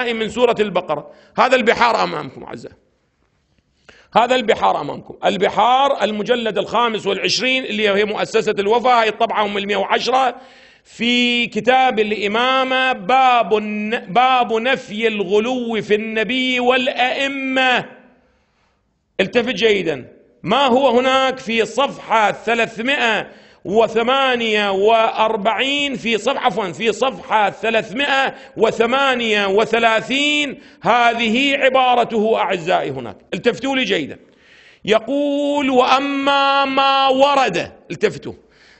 من سورة البقرة هذا البحار أمامكم أعزائي هذا البحار أمامكم البحار المجلد الخامس والعشرين اللي هي مؤسسة الوفاة هي الطبعة هم المئة وعشرة في كتاب الإمامة باب, باب نفي الغلو في النبي والأئمة التفت جيدا ما هو هناك في صفحة 300 وثمانية وأربعين في صفحة عفوا في صفحة ثلاثمائة وثمانية وثلاثين هذه عبارته أعزائي هناك التفتوا لي جيدا يقول وأما ما ورد التفتوا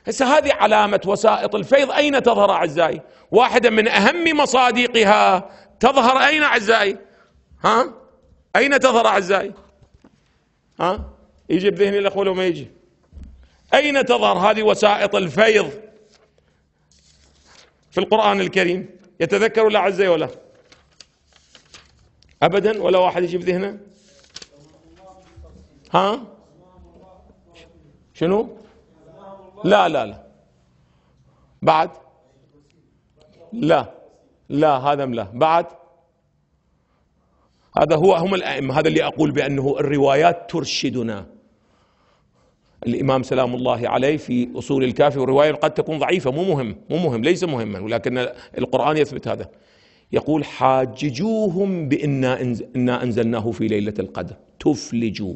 هسه هذه علامة وسائط الفيض أين تظهر أعزائي واحدة من أهم مصادقها تظهر أين أعزائي ها أين تظهر أعزائي ها يجي بذهني الأخوة لو ما يجي أين تظهر هذه وسائط الفيض في القرآن الكريم يتذكر الله عز ولا أبدا ولا واحد يجيب ذهنه ها شنو لا لا لا بعد لا لا هذا لا بعد هذا هو هم الأئمة هذا اللي أقول بأنه الروايات ترشدنا الإمام سلام الله عليه في أصول الكافي والرواية قد تكون ضعيفة مو مهم مو مهم ليس مهما ولكن القرآن يثبت هذا يقول حاججوهم بإنا إنا أنزلناه في ليلة القدر تفلجوا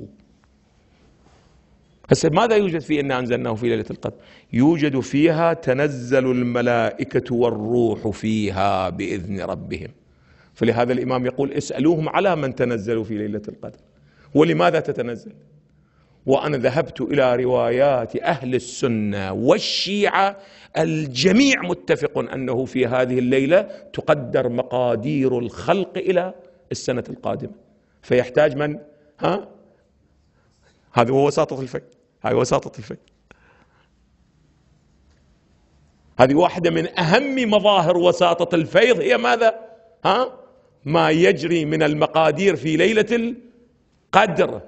هسه ماذا يوجد في إنا أنزلناه في ليلة القدر يوجد فيها تنزل الملائكة والروح فيها بإذن ربهم فلهذا الإمام يقول اسألوهم على من تنزلوا في ليلة القدر ولماذا تتنزل وانا ذهبت الى روايات اهل السنه والشيعه الجميع متفق انه في هذه الليله تقدر مقادير الخلق الى السنه القادمه فيحتاج من ها هذا هو وساطه الفك هاي وساطه الفك هذه واحده من اهم مظاهر وساطه الفيض هي ماذا ها ما يجري من المقادير في ليله القدر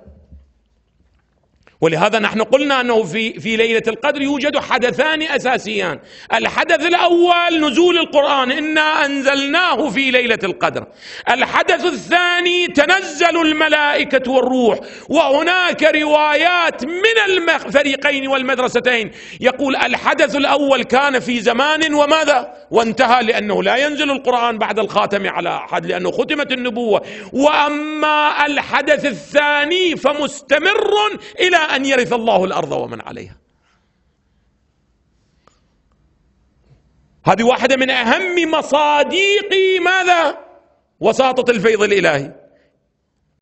ولهذا نحن قلنا أنه في, في ليلة القدر يوجد حدثان أساسيان الحدث الأول نزول القرآن إنا أنزلناه في ليلة القدر الحدث الثاني تنزل الملائكة والروح وهناك روايات من الفريقين والمدرستين يقول الحدث الأول كان في زمان وماذا وانتهى لأنه لا ينزل القرآن بعد الخاتم على أحد لأنه ختمت النبوة وأما الحدث الثاني فمستمر إلى أن يرث الله الأرض ومن عليها هذه واحدة من أهم مصاديق ماذا وساطة الفيض الإلهي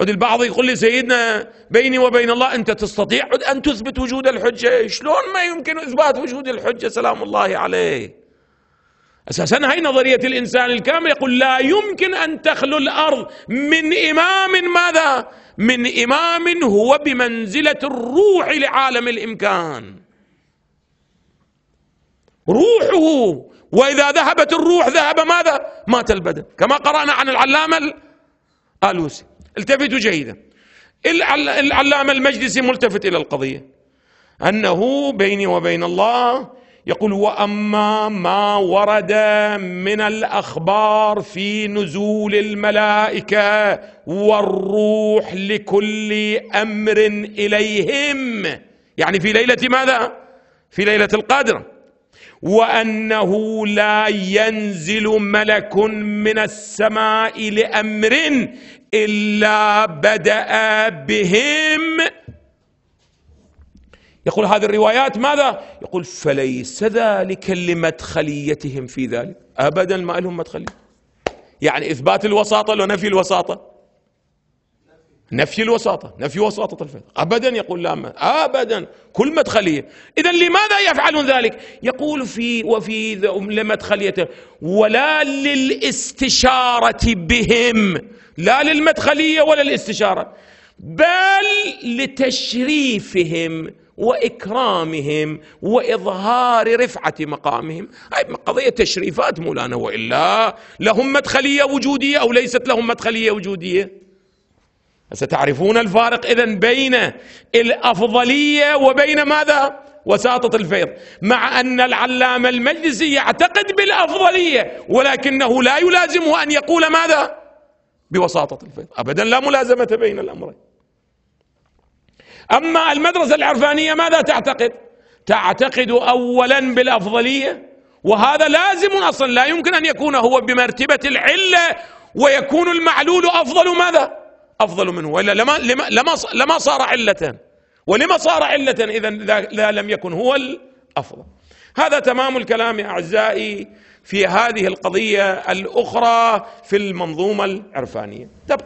عد البعض يقول لي سيدنا بيني وبين الله أنت تستطيع أن تثبت وجود الحجة شلون ما يمكن إثبات وجود الحجة سلام الله عليه أساسا هاي نظرية الإنسان الكامل يقول لا يمكن أن تخلو الأرض من إمام من إمام هو بمنزلة الروح لعالم الإمكان روحه وإذا ذهبت الروح ذهب ماذا؟ مات البدن كما قرأنا عن العلامة الآلوسي التفتوا جيدا العلامة المجلسي ملتفت إلى القضية أنه بيني وبين الله يقول واما ما ورد من الاخبار في نزول الملائكه والروح لكل امر اليهم يعني في ليله ماذا في ليله القدر وانه لا ينزل ملك من السماء لامر الا بدا بهم يقول هذه الروايات ماذا يقول فليس ذلك لمدخليتهم في ذلك أبدا ما لهم مدخلية يعني إثبات الوساطة لو نفي الوساطة نفي الوساطة نفي وساطة الفقه أبدا يقول لا ما. أبدا كل مدخلية إذا لماذا يفعلون ذلك يقول في وفي لمدخليته ولا للاستشارة بهم لا للمدخلية ولا الاستشارة بل لتشريفهم واكرامهم واظهار رفعه مقامهم هاي قضيه تشريفات مولانا والا لهم مدخليه وجوديه او ليست لهم مدخليه وجوديه ستعرفون الفارق اذا بين الافضليه وبين ماذا وساطة الفيض مع أن العلامة المجلسي يعتقد بالأفضلية ولكنه لا يلازمه أن يقول ماذا بوساطة الفيض أبدا لا ملازمة بين الأمرين أما المدرسة العرفانية ماذا تعتقد تعتقد أولا بالأفضلية وهذا لازم أصلا لا يمكن أن يكون هو بمرتبة العلة ويكون المعلول أفضل ماذا أفضل منه وإلا لما, لما, لما, لما صار علة ولما صار علة إذا لا لم يكن هو الأفضل هذا تمام الكلام أعزائي في هذه القضية الأخرى في المنظومة العرفانية تبقى